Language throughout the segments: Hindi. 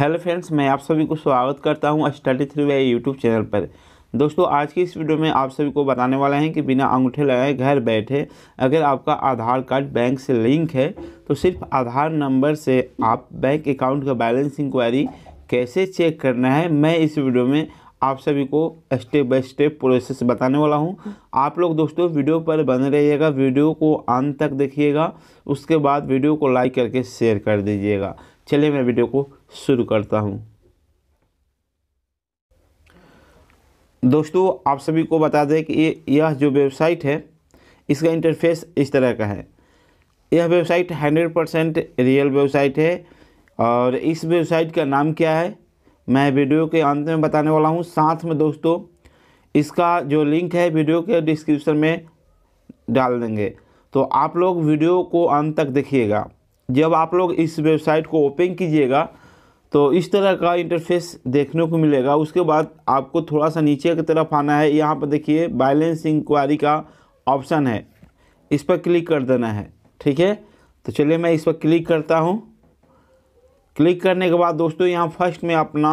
हेलो फ्रेंड्स मैं आप सभी को स्वागत करता हूं study through way YouTube channel पर दोस्तों आज की इस वीडियो में आप सभी को बताने वाला है कि बिना अंगूठे लगाए घर बैठे अगर आपका आधार कार्ड बैंक से लिंक है तो सिर्फ आधार नंबर से आप बैंक अकाउंट का बैलेंस इंक्वायरी कैसे चेक करना है मैं इस वीडियो में आप सभी को स्टेप बाय स्टेप प्रोसेस बताने वाला हूँ आप लोग दोस्तों वीडियो पर बने रहिएगा वीडियो को अंत तक देखिएगा उसके बाद वीडियो को लाइक करके शेयर कर दीजिएगा चलिए मैं वीडियो को शुरू करता हूँ दोस्तों आप सभी को बता दें कि यह जो वेबसाइट है इसका इंटरफेस इस तरह का है यह website hundred percent real website है और इस वेबसाइट का नाम क्या है मैं वीडियो के अंत में बताने वाला हूँ साथ में दोस्तों इसका जो लिंक है वीडियो के डिस्क्रिप्शन में डाल देंगे तो आप लोग वीडियो को अंत तक देखिएगा जब आप लोग इस वेबसाइट को ओपन कीजिएगा तो इस तरह का इंटरफेस देखने को मिलेगा उसके बाद आपको थोड़ा सा नीचे की तरफ आना है यहाँ पर देखिए बैलेंस इंक्वायरी का ऑप्शन है इस पर क्लिक कर देना है ठीक है तो चलिए मैं इस पर क्लिक करता हूँ क्लिक करने के बाद दोस्तों यहाँ फर्स्ट में अपना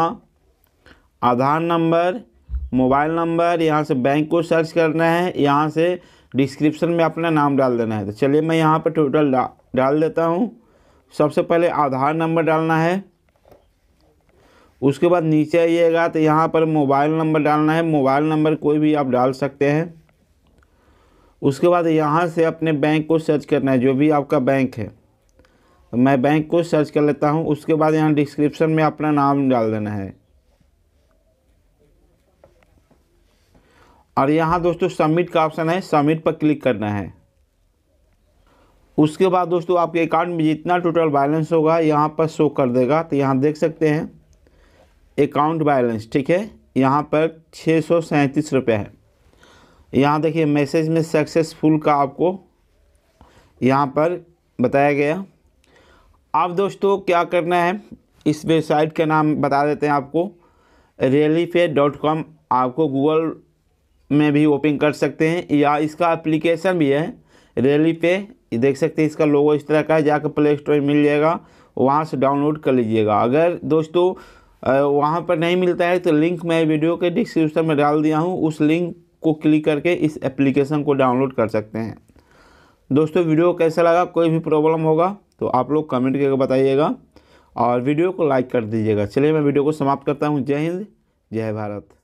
आधार नंबर मोबाइल नंबर यहाँ से बैंक को सर्च करना है यहाँ से डिस्क्रिप्शन में अपना नाम डाल देना है तो चलिए मैं यहाँ पर टोटल डा, डाल देता हूँ सबसे पहले आधार नंबर डालना है उसके बाद नीचे आइएगा तो यहाँ पर मोबाइल नंबर डालना है मोबाइल नंबर कोई भी आप डाल सकते हैं उसके बाद यहाँ से अपने बैंक को सर्च करना है जो भी आपका बैंक है मैं बैंक को सर्च कर लेता हूँ उसके बाद यहाँ डिस्क्रिप्शन में अपना नाम डाल देना है और यहाँ दोस्तों सबमिट का ऑप्शन है सबमिट पर क्लिक करना है उसके बाद दोस्तों आपके अकाउंट में जितना टोटल बैलेंस होगा यहाँ पर शो कर देगा तो यहाँ देख सकते हैं अकाउंट बैलेंस ठीक है यहाँ पर छः सौ सैंतीस रुपये है यहाँ देखिए मैसेज में सक्सेसफुल का आपको यहाँ पर बताया गया आप दोस्तों क्या करना है इस वेबसाइट का नाम बता देते हैं आपको रेलीफे डॉट कॉम आपको गूगल में भी ओपन कर सकते हैं या इसका एप्लीकेशन भी है रेली पे देख सकते हैं इसका लोगो इस तरह का है जाकर प्ले स्टोर मिल जाएगा वहाँ से डाउनलोड कर लीजिएगा अगर दोस्तों वहाँ पर नहीं मिलता है तो लिंक मैं वीडियो के डिस्क्रिप्शन में डाल दिया हूँ उस लिंक को क्लिक करके इस एप्लीकेशन को डाउनलोड कर सकते हैं दोस्तों वीडियो कैसा लगा कोई भी प्रॉब्लम होगा तो आप लोग कमेंट करके बताइएगा और वीडियो को लाइक कर दीजिएगा चलिए मैं वीडियो को समाप्त करता हूँ जय हिंद जय भारत